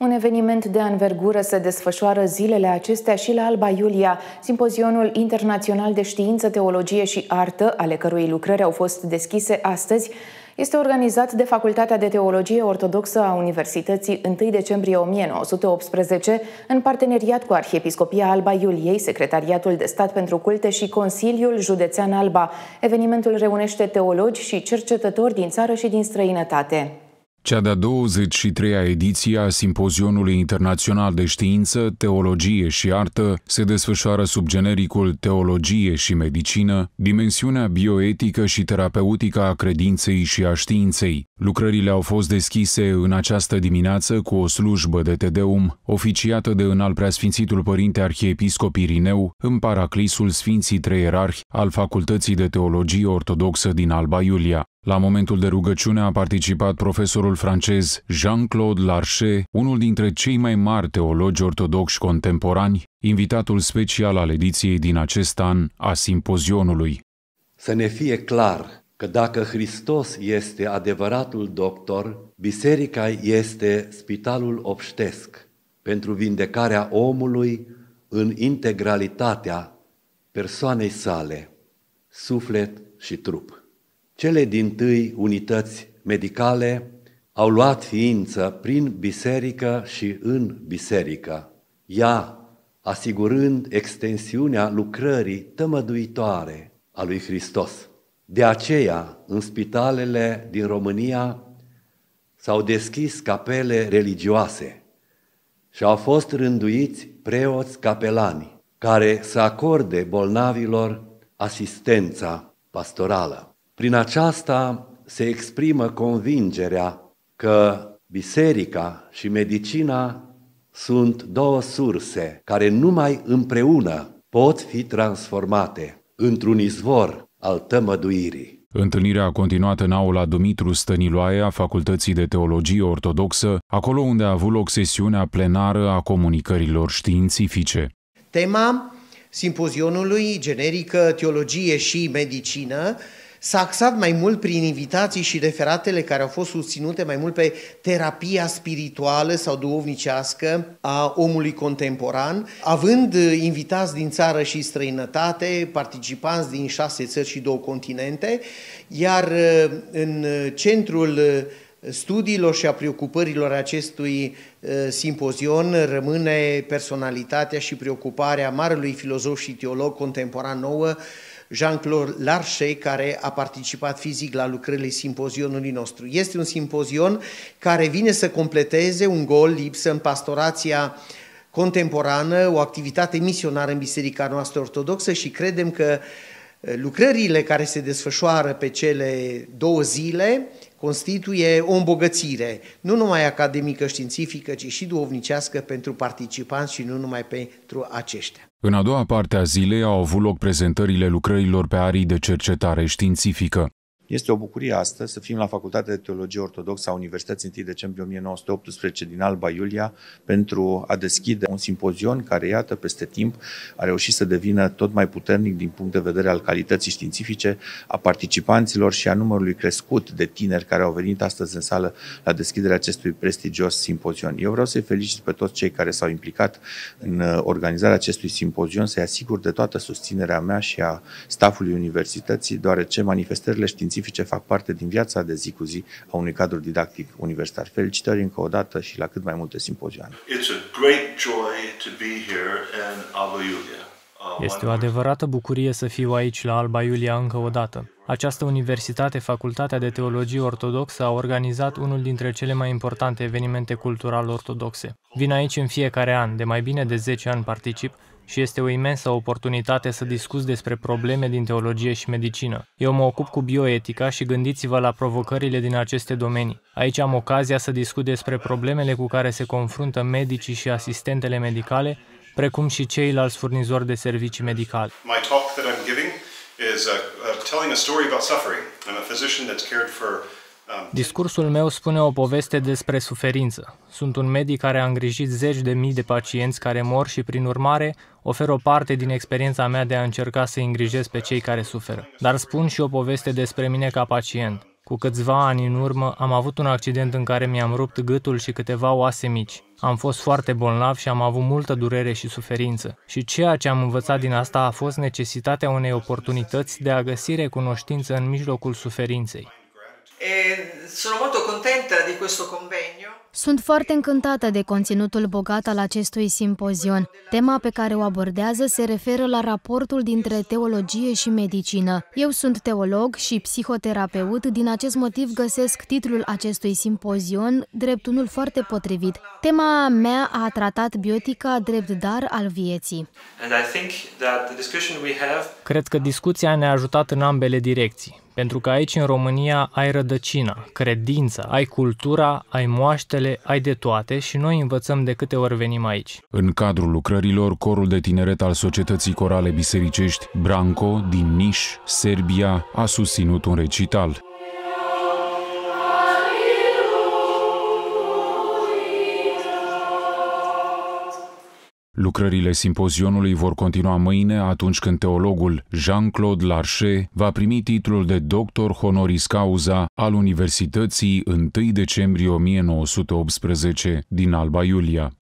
Un eveniment de anvergură se desfășoară zilele acestea și la Alba Iulia, simpozionul internațional de știință, teologie și artă, ale cărui lucrări au fost deschise astăzi, este organizat de Facultatea de Teologie Ortodoxă a Universității 1 decembrie 1918, în parteneriat cu Arhiepiscopia Alba Iuliei, Secretariatul de Stat pentru Culte și Consiliul Județean Alba. Evenimentul reunește teologi și cercetători din țară și din străinătate. Cea de-a 23-a ediție a Simpozionului Internațional de Știință, Teologie și Artă se desfășoară sub genericul Teologie și Medicină, dimensiunea bioetică și terapeutică a credinței și a științei. Lucrările au fost deschise în această dimineață cu o slujbă de Tedeum, oficiată de înalt preasfințitul părinte arhiepiscop Irineu, în paraclisul Sfinții Trei Erarhi al Facultății de Teologie Ortodoxă din Alba Iulia. La momentul de rugăciune a participat profesorul francez Jean-Claude Larcher, unul dintre cei mai mari teologi ortodoxi contemporani, invitatul special al ediției din acest an a simpozionului. Să ne fie clar că dacă Hristos este adevăratul doctor, biserica este spitalul obștesc pentru vindecarea omului în integralitatea persoanei sale, suflet și trup. Cele din tâi unități medicale au luat ființă prin biserică și în biserică, ea asigurând extensiunea lucrării tămăduitoare a lui Hristos. De aceea, în spitalele din România s-au deschis capele religioase și au fost rânduiți preoți capelani care să acorde bolnavilor asistența pastorală. Prin aceasta se exprimă convingerea că biserica și medicina sunt două surse care numai împreună pot fi transformate într-un izvor al tămăduirii. Întâlnirea a continuat în aula Dumitru Stăniloae a Facultății de Teologie Ortodoxă, acolo unde a avut loc sesiunea plenară a comunicărilor științifice. Tema simpozionului generică Teologie și Medicină S-a axat mai mult prin invitații și referatele care au fost susținute mai mult pe terapia spirituală sau duovnicească a omului contemporan, având uh, invitați din țară și străinătate, participanți din șase țări și două continente, iar uh, în centrul uh, studiilor și a preocupărilor acestui simpozion rămâne personalitatea și preocuparea marelui filozof și teolog contemporan nouă, Jean-Claude Larche, care a participat fizic la lucrările simpozionului nostru. Este un simpozion care vine să completeze un gol lipsă în pastorația contemporană, o activitate misionară în biserica noastră ortodoxă și credem că eh, lucrările care se desfășoară pe cele două zile constituie o îmbogățire, nu numai academică, științifică, ci și duhovnicească pentru participanți și nu numai pentru aceștia. În a doua parte a zilei au avut loc prezentările lucrărilor pe arii de cercetare științifică. Este o bucurie astăzi să fim la Facultatea de Teologie Ortodoxă a Universității 1 decembrie 1918 din Alba Iulia pentru a deschide un simpozion care, iată, peste timp a reușit să devină tot mai puternic din punct de vedere al calității științifice a participanților și a numărului crescut de tineri care au venit astăzi în sală la deschiderea acestui prestigios simpozion. Eu vreau să-i felicit pe toți cei care s-au implicat în uh, organizarea acestui simpozion, să-i asigur de toată susținerea mea și a stafului universității, deoarece manifestările științifice științifice fac parte din viața de zi cu zi a unui cadru didactic universitar. Felicitări încă o dată și la cât mai multe simpozioane. Uh, este o adevărată bucurie să fiu aici la Alba Iulia încă o dată. Această universitate, Facultatea de Teologie Ortodoxă, a organizat unul dintre cele mai importante evenimente culturale ortodoxe. Vin aici în fiecare an, de mai bine de 10 ani particip, și este o imensă oportunitate să discuți despre probleme din teologie și medicină. Eu mă ocup cu bioetica și gândiți-vă la provocările din aceste domenii. Aici am ocazia să discut despre problemele cu care se confruntă medicii și asistentele medicale, precum și ceilalți furnizori de servicii medicale. My talk that I'm giving is a, uh, a uh, telling a story about suffering. I'm a physician that's cared for Discursul meu spune o poveste despre suferință. Sunt un medic care a îngrijit zeci de mii de pacienți care mor și, prin urmare, ofer o parte din experiența mea de a încerca să îngrijesc pe cei care suferă. Dar spun și o poveste despre mine ca pacient. Cu câțiva ani în urmă am avut un accident în care mi-am rupt gâtul și câteva oase mici. Am fost foarte bolnav și am avut multă durere și suferință. Și ceea ce am învățat din asta a fost necesitatea unei oportunități de a găsi recunoștință în mijlocul suferinței. Sunt foarte încântată de conținutul bogat al acestui simpozion. Tema pe care o abordează se referă la raportul dintre teologie și medicină. Eu sunt teolog și psihoterapeut, din acest motiv găsesc titlul acestui simpozion drept unul foarte potrivit. Tema mea a tratat biotica drept dar al vieții. Cred că discuția ne-a ajutat în ambele direcții. Pentru că aici, în România, ai rădăcina, credința, ai cultura, ai moaștele, ai de toate și noi învățăm de câte ori venim aici. În cadrul lucrărilor, corul de tineret al Societății Corale Bisericești, Branco, din Niș, Serbia, a susținut un recital. Lucrările simpozionului vor continua mâine atunci când teologul Jean-Claude Larcher va primi titlul de doctor honoris causa al Universității 1 decembrie 1918 din Alba Iulia.